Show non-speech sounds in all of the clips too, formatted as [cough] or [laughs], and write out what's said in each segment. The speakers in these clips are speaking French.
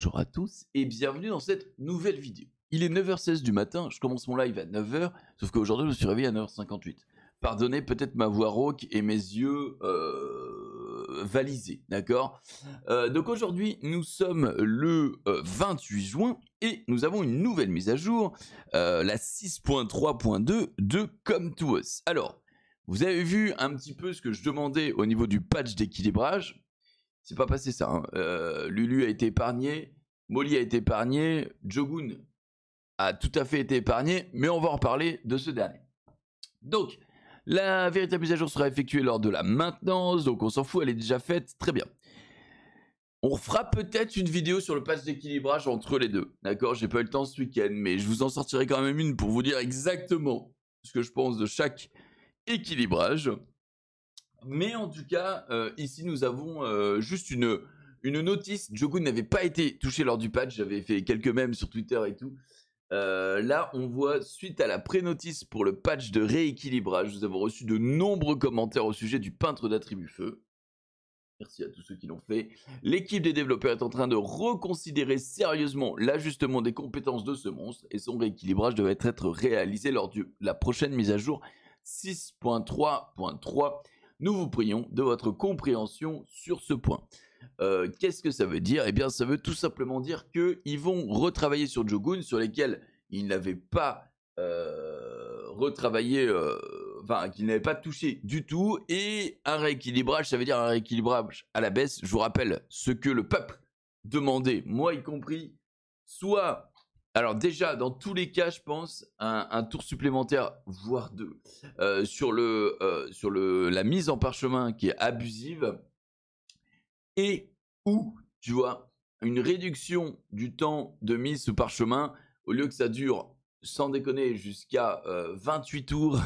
Bonjour à tous et bienvenue dans cette nouvelle vidéo. Il est 9h16 du matin, je commence mon live à 9h, sauf qu'aujourd'hui je me suis réveillé à 9h58. Pardonnez peut-être ma voix rauque et mes yeux euh, valisés, d'accord euh, Donc aujourd'hui nous sommes le 28 euh, juin et nous avons une nouvelle mise à jour, la 6.3.2 de Come to Us. Alors, vous avez vu un petit peu ce que je demandais au niveau du patch d'équilibrage c'est pas passé ça. Hein. Euh, Lulu a été épargné, Molly a été épargné, Jogun a tout à fait été épargné, mais on va en parler de ce dernier. Donc, la véritable mise à jour sera effectuée lors de la maintenance, donc on s'en fout, elle est déjà faite, très bien. On fera peut-être une vidéo sur le pass d'équilibrage entre les deux. D'accord J'ai pas eu le temps ce week-end, mais je vous en sortirai quand même une pour vous dire exactement ce que je pense de chaque équilibrage. Mais en tout cas, euh, ici, nous avons euh, juste une, une notice. Joku n'avait pas été touché lors du patch. J'avais fait quelques mèmes sur Twitter et tout. Euh, là, on voit, suite à la pré-notice pour le patch de rééquilibrage, nous avons reçu de nombreux commentaires au sujet du peintre d'attribut feu. Merci à tous ceux qui l'ont fait. L'équipe des développeurs est en train de reconsidérer sérieusement l'ajustement des compétences de ce monstre et son rééquilibrage devrait être réalisé lors de la prochaine mise à jour 6.3.3 nous vous prions de votre compréhension sur ce point. Euh, qu'est-ce que ça veut dire Eh bien, ça veut tout simplement dire qu'ils vont retravailler sur Jogun, sur lesquels ils n'avaient pas euh, retravaillé, euh, enfin, qu'ils n'avaient pas touché du tout. Et un rééquilibrage, ça veut dire un rééquilibrage à la baisse. Je vous rappelle ce que le peuple demandait, moi y compris, soit alors déjà, dans tous les cas, je pense, un, un tour supplémentaire, voire deux, euh, sur, le, euh, sur la mise en parchemin qui est abusive, et où tu vois, une réduction du temps de mise sous parchemin, au lieu que ça dure, sans déconner, jusqu'à 28 euh, tours.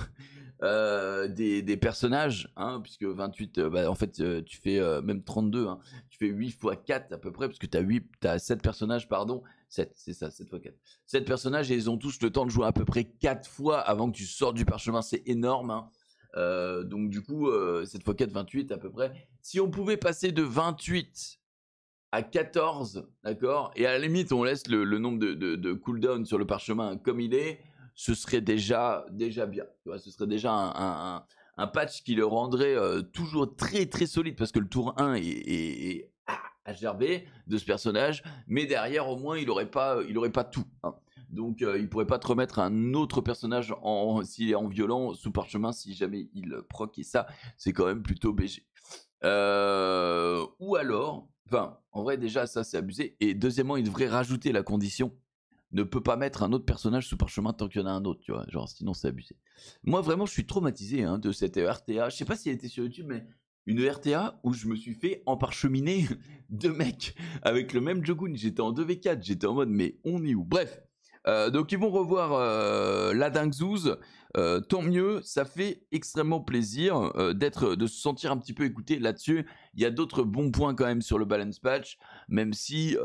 [laughs] Des, personnages, hein, puisque 28, bah, en fait, tu fais même 32, hein, tu fais 8 x 4 à peu près, parce que tu as, as, 7 personnages, pardon, 7, c'est ça, 7 x 4. 7 personnages et ils ont tous le temps de jouer à peu près 4 fois avant que tu sortes du parchemin, c'est énorme. Hein. Euh, donc du coup, euh, 7 x 4, 28 à peu près. Si on pouvait passer de 28 à 14, d'accord Et à la limite, on laisse le, nombre de, de, cooldown sur le parchemin comme il est, ce serait déjà, déjà bien. ce serait déjà un, patch qui le rendrait euh, toujours très très solide parce que le tour 1 est à de ce personnage, mais derrière au moins il n'aurait pas, euh, aurait pas tout. Hein. Donc il euh, il pourrait pas te remettre un autre personnage en, s'il est en violent sous parchemin si jamais il proc et ça c'est quand même plutôt BG. Euh, ou alors, enfin en vrai déjà ça c'est abusé et deuxièmement il devrait rajouter la condition ne peut pas mettre un autre personnage sous parchemin tant qu'il y en a un autre, tu vois. Genre, sinon, c'est abusé. Moi, vraiment, je suis traumatisé hein, de cette RTA. Je ne sais pas s'il elle était sur YouTube, mais une RTA où je me suis fait emparcheminer [laughs] deux mecs avec le même Jogun. J'étais en 2v4, j'étais en mode mais on est où Bref, euh, donc ils vont revoir euh, la dingue Euh, tant mieux, ça fait extrêmement plaisir euh, d'être, de se sentir un petit peu écouté là-dessus. Il y a d'autres bons points quand même sur le balance patch, même si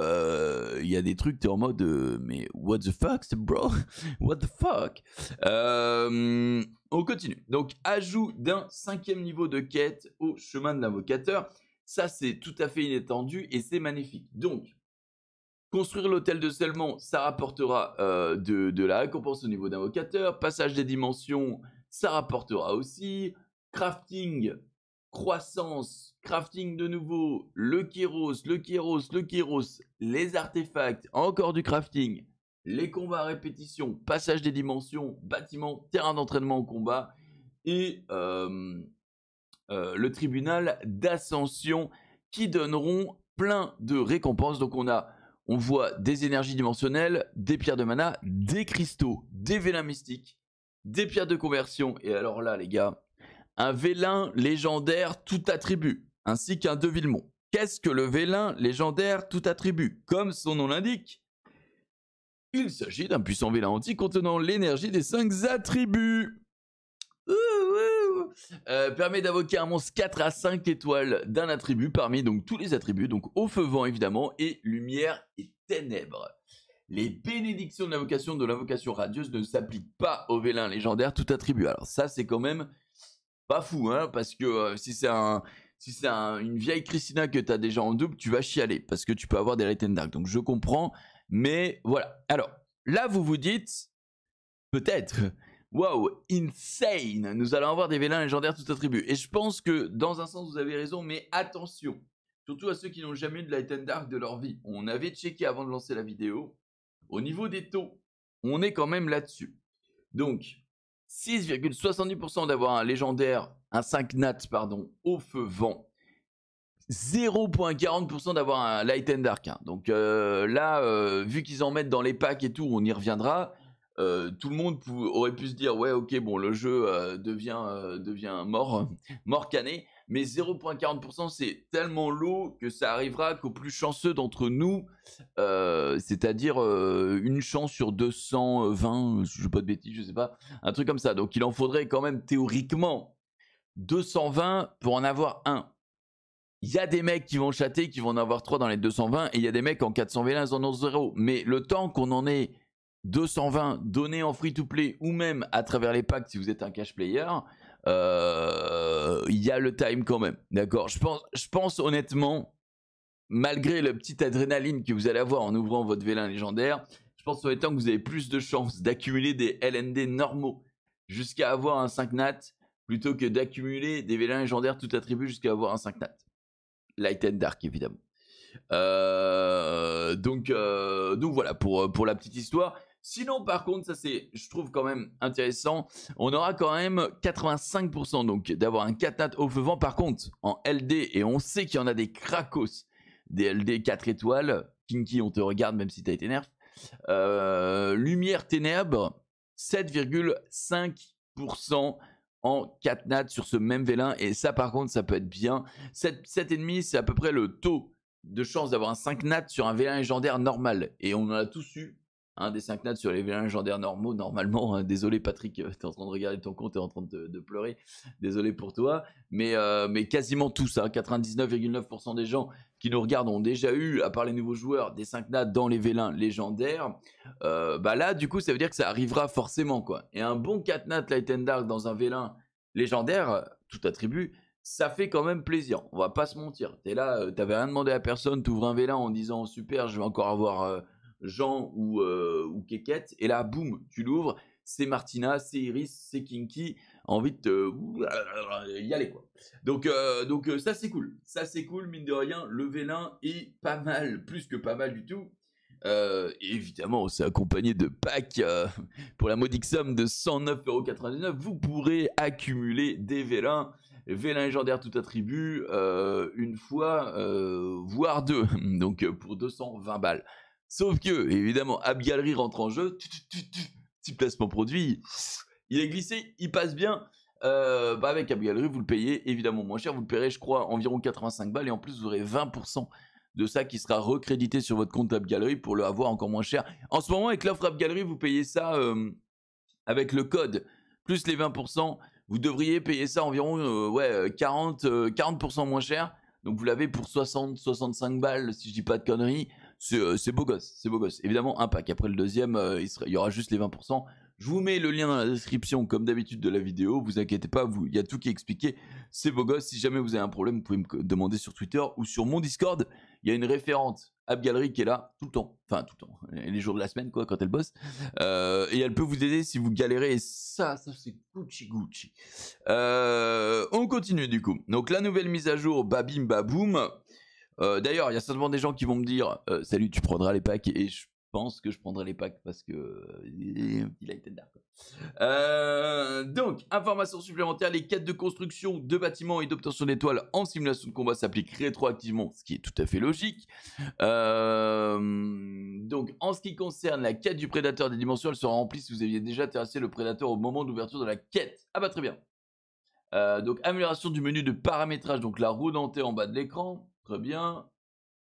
il y a des trucs, t'es en mode mais what the fuck, bro, [laughs] what the fuck. on continue. Donc ajout d'un cinquième niveau de quête au chemin de l'invocateur, ça c'est tout à fait inattendu et c'est magnifique. Donc Construire l'hôtel de Selmont, ça rapportera euh, de, la récompense au niveau d'invocateur. Passage des dimensions, ça rapportera aussi. Crafting, croissance, crafting de nouveau, le kéros, le kéros, le kéros, les artefacts, encore du crafting, les combats à répétition, passage des dimensions, bâtiment, terrain d'entraînement au combat et euh, euh, le tribunal d'ascension qui donneront plein de récompenses. Donc on a on voit des énergies dimensionnelles, des pierres de mana, des cristaux, des vélins mystiques, des pierres de conversion. Et alors là, les gars, un vélin légendaire tout attribut, ainsi qu'un devilmont. Qu'est-ce que le vélin légendaire tout attribut Comme son nom l'indique, il s'agit d'un puissant vélin antique contenant l'énergie des cinq attributs. Euh, permet d'invoquer un monstre 4 à 5 étoiles d'un attribut parmi donc tous les attributs, donc au feu vent évidemment, et lumière et ténèbres. Les bénédictions de l'invocation de l'invocation radieuse ne s'appliquent pas au vélin légendaire tout attribut. Alors ça c'est quand même pas fou, hein, parce que euh, si c'est un, si c'est une vieille Christina que t'as déjà en double, tu vas chialer parce que tu peux avoir des Light and Dark. Donc je comprends, mais voilà. Alors là vous vous dites peut-être Wow, insane Nous allons avoir des vélins légendaires tout attribués. Et je pense que, dans un sens, vous avez raison, mais attention Surtout à ceux qui n'ont jamais eu de Light and Dark de leur vie. On avait checké avant de lancer la vidéo. Au niveau des taux, on est quand même là-dessus. Donc, 6,70% d'avoir un légendaire, un 5 nat, pardon, au feu vent. 0,40% d'avoir un Light and Dark. Hein. Donc euh, là, euh, vu qu'ils en mettent dans les packs et tout, on y reviendra. Euh, tout le monde aurait pu se dire ouais ok bon le jeu euh, devient euh, devient mort [laughs] mort cané mais 0.40% c'est tellement low que ça arrivera qu'au plus chanceux d'entre nous c'est-à-dire une chance sur 220 je veux pas de bêtises je sais pas un truc comme ça donc il en faudrait quand même théoriquement 220 pour en avoir un il y a des mecs qui vont chater qui vont en avoir trois dans les 220 et il y a des mecs en 421 ils en ont zéro mais le temps qu'on en ait... 220 données en free-to-play ou même à travers les packs si vous êtes un cash player, euh, il y a le time quand même. D'accord je pense, je pense honnêtement, malgré le petit adrénaline que vous allez avoir en ouvrant votre vélin légendaire, je pense honnêtement que vous avez plus de chances d'accumuler des LND normaux jusqu'à avoir un 5 nat plutôt que d'accumuler des vélins légendaires tout attribut jusqu'à avoir un 5 nat. Light and Dark évidemment. Euh, donc, euh, donc voilà pour, pour la petite histoire. Sinon, par contre, ça c'est, je trouve quand même intéressant. On aura quand même 85% donc d'avoir un 4 nat au feu vent. Par contre, en LD, et on sait qu'il y en a des cracos, des LD 4 étoiles. Kinky, on te regarde même si tu as été nerf. Euh, lumière ténèbre, 7,5% en 4 nat sur ce même vélin. Et ça, par contre, ça peut être bien. 7,5, c'est à peu près le taux de chance d'avoir un 5 nat sur un vélin légendaire normal. Et on en a tous eu un des 5 nats sur les vélins légendaires normaux, normalement. Hein, désolé, Patrick, euh, tu es en train de regarder ton compte, es en train de, pleurer. Désolé pour toi. Mais, euh, quasiment tous, 99,9% hein, des gens qui nous regardent ont déjà eu, à part les nouveaux joueurs, des 5 nats dans les vélins légendaires. Euh, bah là, du coup, ça veut dire que ça arrivera forcément, quoi. Et un bon 4 nats Light and Dark dans un vélin légendaire, tout attribut, ça fait quand même plaisir. On va pas se mentir. T'es là, rien demandé à personne, tu ouvres un vélin en disant super, je vais encore avoir. Jean ou, euh, Et là, boum, tu l'ouvres. C'est Martina, c'est Iris, c'est Kinky. Envie de euh, y aller, quoi. Donc, euh, donc euh, ça, c'est cool. Ça, c'est cool, mine de rien. Le vélin est pas mal, plus que pas mal du tout. Euh, évidemment, c'est accompagné de packs pour la modique somme de 109,99€. Vous pourrez accumuler des vélins, vélins légendaires tout attribut, une fois, voire deux, donc pour 220 balles. Sauf que, évidemment, AppGallery rentre en jeu. Petit placement produit. Il est glissé, il passe bien. Euh, bah avec AppGallery, vous le payez évidemment moins cher. Vous le paierez, je crois, environ 85 balles. Et en plus, vous aurez 20% de ça qui sera recrédité sur votre compte AppGallery pour le avoir encore moins cher. En ce moment, avec l'offre AppGallery, vous payez ça euh, avec le code plus les 20%. Vous devriez payer ça environ euh, ouais, 40, 40% moins cher. Donc vous l'avez pour 60, 65 balles, si je dis pas de conneries. Euh, c'est beau gosse, c'est beau gosse. Évidemment, un pack. Après le deuxième, euh, il, il, y aura juste les 20%. Je vous mets le lien dans la description, comme d'habitude, de la vidéo. Vous inquiétez pas, il y a tout qui est expliqué. C'est beau gosse. Si jamais vous avez un problème, vous pouvez me demander sur Twitter ou sur mon Discord. Il y a une référente AppGallery qui est là tout le temps, enfin tout le temps, les jours de la semaine quoi, quand elle bosse. Euh, et elle peut vous aider si vous galérez. Et ça, ça c'est Gucci Gucci. on continue du coup. Donc la nouvelle mise à jour, babim baboum. Euh, d'ailleurs, il y a certainement des gens qui vont me dire euh, Salut, tu prendras les packs et je pense que je prendrai les packs parce que euh, il a été dark. donc, information supplémentaire les quêtes de construction de bâtiments et d'obtention d'étoiles en simulation de combat s'appliquent rétroactivement, ce qui est tout à fait logique. donc, en ce qui concerne la quête du prédateur des dimensions, elle sera remplie si vous aviez déjà terrassé le prédateur au moment d'ouverture de la quête. Ah bah très bien. donc amélioration du menu de paramétrage, donc la roue dentée en bas de l'écran, Très bien.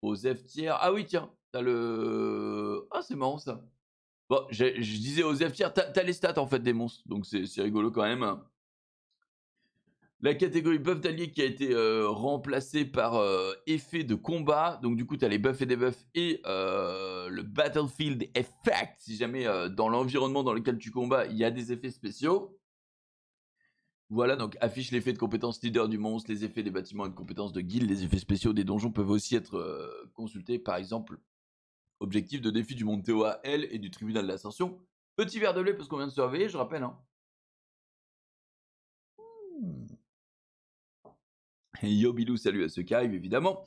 F tiers. Ah oui, tiens, t'as le. Ah, c'est marrant ça. Bon, je disais F tier, t'as les stats en fait des monstres, donc c'est rigolo quand même. La catégorie buff d'alliés qui a été euh, remplacée par euh, effet de combat. Donc du coup, t'as les buffs et des buffs et euh, le battlefield effect. Si jamais dans l'environnement dans lequel tu combats, il y a des effets spéciaux. Voilà, donc affiche l'effet de compétence leader du monstre, les effets des bâtiments et de compétences de guilde, les effets spéciaux des donjons peuvent aussi être euh, consultés, par exemple, objectif de défi du monde TOAL et du tribunal de l'ascension. Petit verre de lait parce qu'on vient de se je rappelle. Hein. Mmh. yo Bilou, salut à ce cave, évidemment.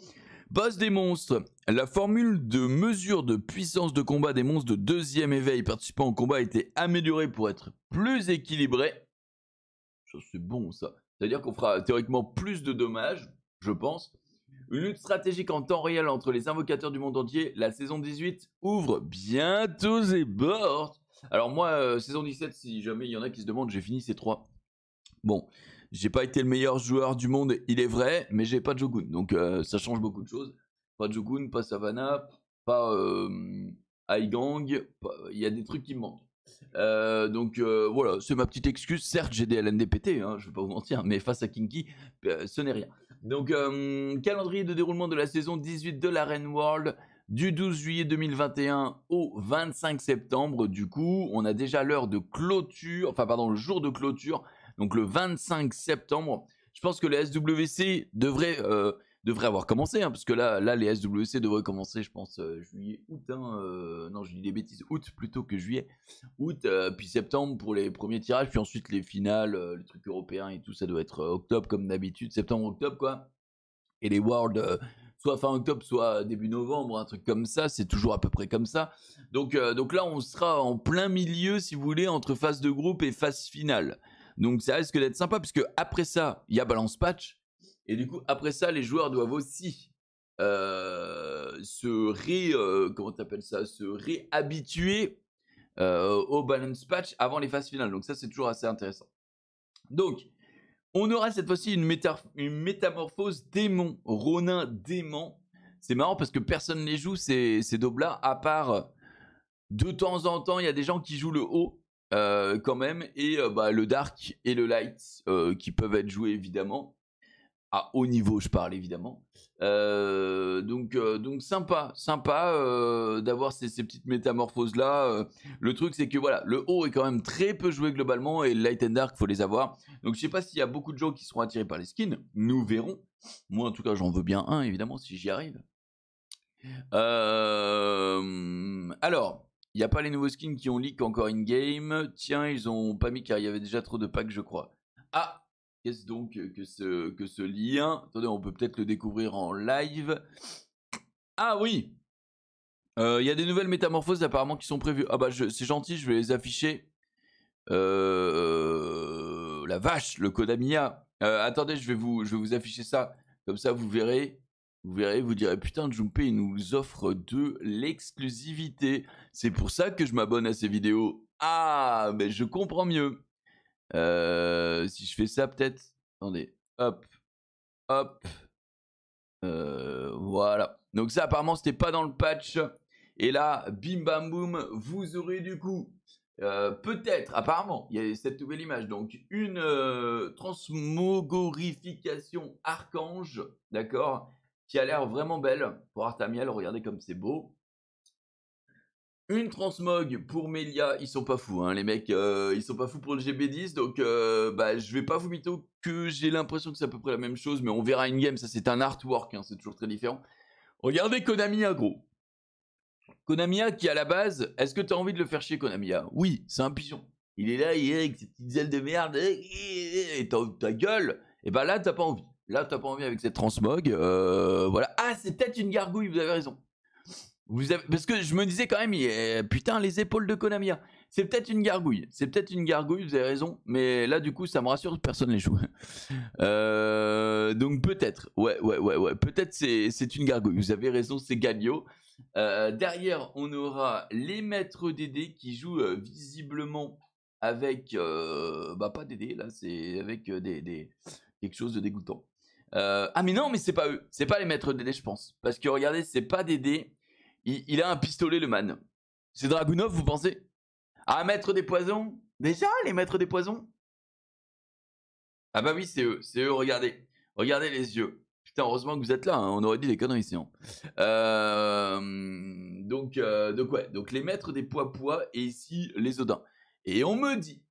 Boss des monstres. La formule de mesure de puissance de combat des monstres de deuxième éveil participant au combat a été améliorée pour être plus équilibrée c'est bon ça. C'est-à-dire qu'on fera théoriquement plus de dommages, je pense. Une lutte stratégique en temps réel entre les invocateurs du monde entier. La saison 18 ouvre bientôt ses portes. Alors moi, euh, saison 17, si jamais il y en a qui se demandent, j'ai fini ces trois. Bon, j'ai pas été le meilleur joueur du monde, il est vrai, mais j'ai pas de Jogun. Donc euh, ça change beaucoup de choses. Pas de Jogun, pas Savannah, pas euh, Il y a des trucs qui me manquent. Euh, donc euh, voilà, c'est ma petite excuse. Certes, j'ai des LNDPT, hein, je vais pas vous mentir, mais face à Kinky, euh, ce n'est rien. Donc, calendrier de déroulement de la saison 18 de la l'Arène World du 12 juillet 2021 au 25 septembre. Du coup, on a déjà l'heure de clôture, enfin pardon, le jour de clôture, donc le 25 septembre. Je pense que les SWC devrait devrait avoir commencé, hein, parce que là, là, les SWC devraient commencer, je pense, euh, juillet, août. Hein, euh, non, je dis des bêtises, août plutôt que juillet. Août, euh, puis septembre pour les premiers tirages, puis ensuite les finales, les trucs européens et tout, ça doit être octobre comme d'habitude, septembre-octobre, quoi. Et les Worlds, soit fin octobre, soit début novembre, un truc comme ça, c'est toujours à peu près comme ça. Donc, donc là, on sera en plein milieu, si vous voulez, entre phase de groupe et phase finale. Donc ça risque d'être sympa, puisque après ça, il y a balance patch et du coup, après ça, les joueurs doivent aussi euh, se ré, euh, ça, se réhabituer euh, au balance patch avant les phases finales. Donc ça, c'est toujours assez intéressant. Donc, on aura cette fois-ci une, métamorphose démon, Ronin démon. C'est marrant parce que personne ne les joue ces, ces là à part de temps en temps, il y a des gens qui jouent le haut quand même, et bah, le dark et le light qui peuvent être joués évidemment à haut niveau, je parle évidemment. Euh, donc, euh, donc sympa, sympa euh, d'avoir ces, petites métamorphoses là. Le truc, c'est que voilà, le haut est quand même très peu joué globalement et Light and Dark, faut les avoir. Donc, je sais pas s'il y a beaucoup de gens qui seront attirés par les skins. Nous verrons. Moi, en tout cas, j'en veux bien un, évidemment, si j'y arrive. alors. Il n'y a pas les nouveaux skins qui ont leak encore in-game. Tiens, ils ont pas mis car il y avait déjà trop de packs, je crois. Ah, donc que ce, que ce lien Attendez, on peut peut-être le découvrir en live. Ah oui euh, Il y a des nouvelles métamorphoses apparemment qui sont prévues. Ah bah c'est gentil, je vais les afficher. Euh, la vache, le Kodamiya. Euh, attendez, je vais, vous, je vais vous afficher ça. Comme ça, vous verrez. Vous verrez, vous direz, putain, Junpei, nous offre de l'exclusivité. C'est pour ça que je m'abonne à ces vidéos. Ah, mais je comprends mieux. Euh, si je fais ça, peut-être. Attendez. Hop. Hop. Euh, voilà. Donc, ça, apparemment, c'était pas dans le patch. Et là, bim bam boum, vous aurez du coup. Euh, peut-être, apparemment, il y a cette nouvelle image. Donc, une transmogorification archange, d'accord, qui a l'air vraiment belle. Pour Artamiel, regardez comme c'est beau. Une transmog pour Melia, ils sont pas fous, hein, les mecs, euh, ils sont pas fous pour le GB10, donc euh, bah, je vais pas vous mito que j'ai l'impression que c'est à peu près la même chose, mais on verra une game, ça c'est un artwork, hein, c'est toujours très différent. Regardez Konamiya, gros. Konamiya qui à la base, est-ce que t'as envie de le faire chier Konamiya Oui, c'est un pigeon. Il est là, il est avec ses petites ailes de merde, et ta gueule, et eh bah ben là t'as pas envie. Là t'as pas envie avec cette transmog, euh, voilà. Ah, c'est peut-être une gargouille, vous avez raison avez... Parce que je me disais quand même, putain, les épaules de Konamiya. Hein. C'est peut-être une gargouille. C'est peut-être une gargouille, vous avez raison. Mais là, du coup, ça me rassure, personne les joue. [laughs] Euh, donc peut-être. Ouais, ouais, ouais, ouais. Peut-être c'est une gargouille. Vous avez raison, c'est Galio. Euh, derrière, on aura les maîtres DD qui jouent euh, visiblement avec. bah, pas DD, là, c'est avec des, des, quelque chose de dégoûtant. ah, mais non, mais c'est pas eux. C'est pas les maîtres DD, je pense. Parce que regardez, c'est pas DD. Il, a un pistolet, le man. C'est Dragunov, vous pensez Ah, maître des poisons Déjà, les maîtres des poisons Ah bah oui, c'est eux, c'est eux, regardez. Regardez les yeux. Putain, heureusement que vous êtes là, hein. on aurait dit des conneries ici. Euh, donc, euh, donc, ouais, donc les maîtres des poids poids et ici les Odins. Et on me dit,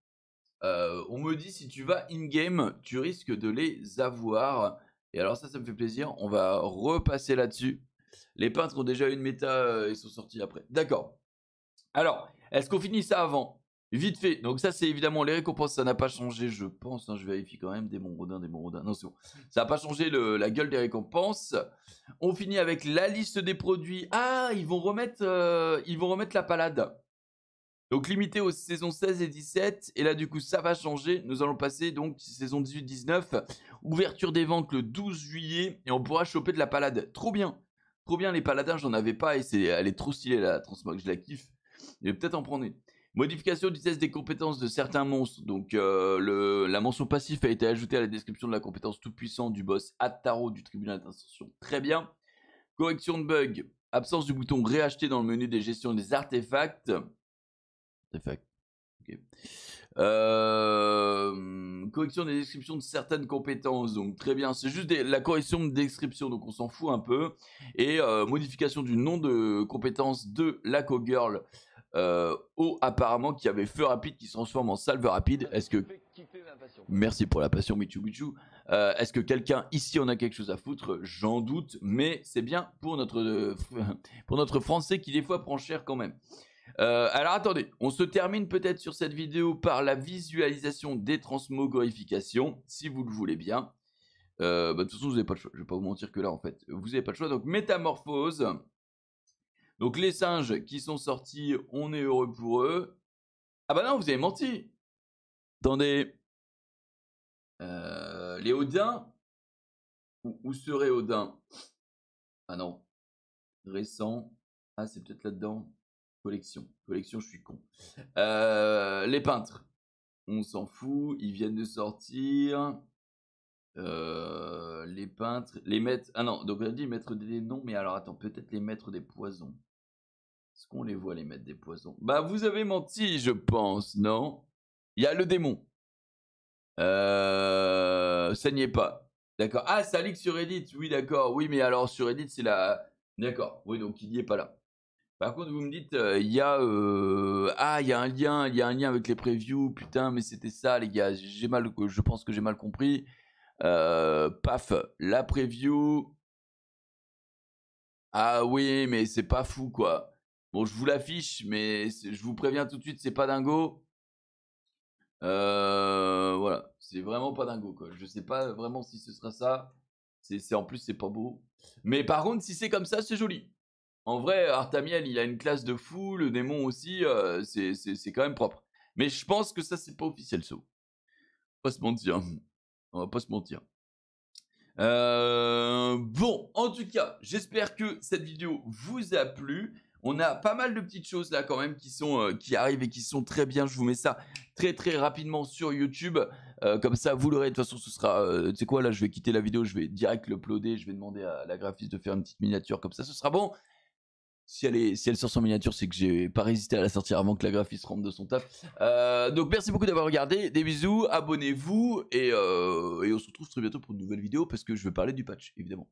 euh, on me dit si tu vas in-game, tu risques de les avoir. Et alors ça, ça me fait plaisir, on va repasser là-dessus. Les peintres ont déjà eu une méta, et euh, sont sortis après. D'accord. Alors, est-ce qu'on finit ça avant Vite fait. Donc ça, c'est évidemment les récompenses, ça n'a pas changé, je pense. Hein, je vérifie quand même. Des Rodin, des Rodin. Non, c'est bon. Ça n'a pas changé la gueule des récompenses. On finit avec la liste des produits. Ah, ils vont remettre, euh, ils vont remettre la palade. Donc limité aux saisons 16 et 17. Et là, du coup, ça va changer. Nous allons passer donc saison 18-19. Ouverture des ventes le 12 juillet. Et on pourra choper de la palade. Trop bien. Trop bien les paladins, j'en avais pas et c'est, elle est trop stylée la transmog, je la kiffe. Je vais peut-être en prendre une. Modification du test des compétences de certains monstres. Donc euh, le, la mention passif a été ajoutée à la description de la compétence tout-puissant du boss Attaro du tribunal d'instruction. Très bien. Correction de bug. Absence du bouton réacheter dans le menu des gestions des artefacts. Artefacts. Euh, correction des descriptions de certaines compétences, donc très bien. C'est juste la correction de description, donc on s'en fout un peu. Et euh, modification du nom de compétence de la co-girl au euh, apparemment qui avait feu rapide qui se transforme en salve rapide. Est-ce que merci pour la passion, Michu Michu. Est-ce que quelqu'un ici en a quelque chose à foutre J'en doute, mais c'est bien pour notre pour notre français qui des fois prend cher quand même. Euh, alors attendez, on se termine peut-être sur cette vidéo par la visualisation des transmogorifications, si vous le voulez bien. Euh, bah, de toute façon, vous n'avez pas le choix. Je ne vais pas vous mentir que là, en fait, vous n'avez pas le choix. Donc, métamorphose. Donc, les singes qui sont sortis, on est heureux pour eux. Ah bah non, vous avez menti. Attendez. Euh, les Odin? Où, serait Odin Ah non. Récent. Ah, c'est peut-être là-dedans. Collection. Collection, je suis con. Euh, les peintres. On s'en fout. Ils viennent de sortir. Euh, les peintres. Les maîtres. Ah non, donc on a dit maîtres des noms, mais alors attends, peut-être les maîtres des poisons. Est-ce qu'on les voit les maîtres des poisons Bah vous avez menti, je pense, non Il y a le démon. Euh, n'y Saignez pas. D'accord. Ah, ça ligue sur edit Oui, d'accord. Oui, mais alors sur edit c'est la. D'accord. Oui, donc il n'y est pas là. Par contre, vous me dites, euh, il y a euh, ah, il y a un lien, il y a un lien avec les previews. Putain, mais c'était ça, les gars. J'ai mal, je pense que j'ai mal compris. Euh, paf, la preview. Ah oui, mais c'est pas fou, quoi. Bon, je vous l'affiche, mais je vous préviens tout de suite, c'est pas dingo. voilà, c'est vraiment pas dingo, quoi. Je sais pas vraiment si ce sera ça. C'est en plus, c'est pas beau. Mais par contre, si c'est comme ça, c'est joli. En vrai, Artamiel, il a une classe de fou, le démon aussi, euh, c'est quand même propre. Mais je pense que ça, c'est pas officiel, ça. On va pas se mentir. On va pas se mentir. Euh, bon, en tout cas, j'espère que cette vidéo vous a plu. On a pas mal de petites choses là quand même qui sont euh, qui arrivent et qui sont très bien. Je vous mets ça très très rapidement sur YouTube. Euh, comme ça, vous l'aurez. De toute façon, ce sera. c'est tu sais quoi, là, je vais quitter la vidéo, je vais direct l'uploader. Je vais demander à la graphiste de faire une petite miniature. Comme ça, ce sera bon si elle, est, si elle sort son miniature, c'est que j'ai pas résisté à la sortir avant que la graphiste rentre de son taf. Euh, donc merci beaucoup d'avoir regardé, des bisous, abonnez-vous et, euh, et on se retrouve très bientôt pour une nouvelle vidéo parce que je vais parler du patch évidemment.